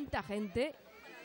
tanta gente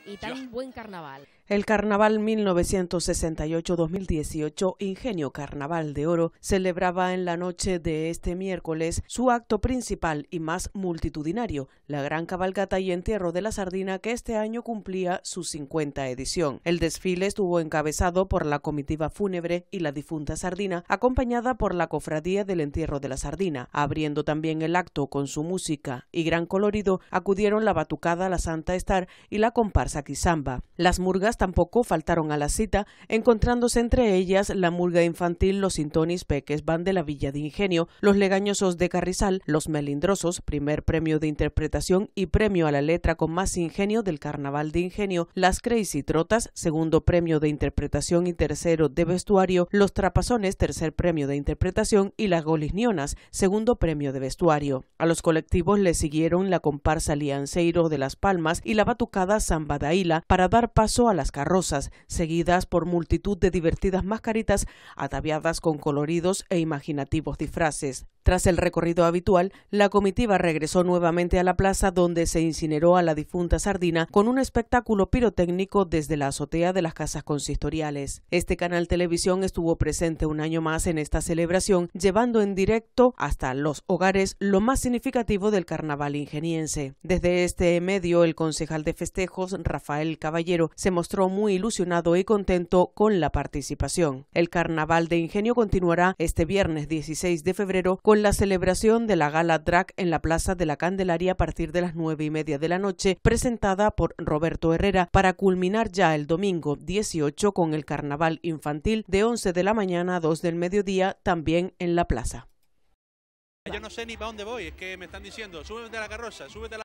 y tan buen carnaval. El Carnaval 1968-2018 Ingenio Carnaval de Oro celebraba en la noche de este miércoles su acto principal y más multitudinario, la gran cabalgata y entierro de la sardina que este año cumplía su 50 edición. El desfile estuvo encabezado por la comitiva fúnebre y la difunta sardina, acompañada por la cofradía del entierro de la sardina. Abriendo también el acto con su música y gran colorido, acudieron la batucada La Santa Estar y la comparsa Quizamba. Las murgas tampoco faltaron a la cita, encontrándose entre ellas la mulga infantil Los Sintonis Peques Van de la Villa de Ingenio, Los Legañosos de Carrizal, Los Melindrosos, primer premio de interpretación y premio a la letra con más ingenio del Carnaval de Ingenio, Las Crazy Trotas, segundo premio de interpretación y tercero de vestuario, Los Trapazones, tercer premio de interpretación y Las Golisnionas, segundo premio de vestuario. A los colectivos le siguieron la comparsa Lianceiro de Las Palmas y la batucada Zambadaíla para dar paso a la carrosas, carrozas, seguidas por multitud de divertidas mascaritas ataviadas con coloridos e imaginativos disfraces. Tras el recorrido habitual, la comitiva regresó nuevamente a la plaza donde se incineró a la difunta sardina con un espectáculo pirotécnico desde la azotea de las casas consistoriales. Este canal televisión estuvo presente un año más en esta celebración, llevando en directo hasta los hogares lo más significativo del carnaval ingeniense. Desde este medio, el concejal de festejos, Rafael Caballero, se mostró muy ilusionado y contento con la participación. El carnaval de ingenio continuará este viernes 16 de febrero con la celebración de la gala drag en la Plaza de la Candelaria a partir de las nueve y media de la noche, presentada por Roberto Herrera, para culminar ya el domingo 18 con el carnaval infantil de 11 de la mañana a 2 del mediodía, también en la plaza. Yo no sé ni para dónde voy, es que me están diciendo, súbete a la carroza, súbete la...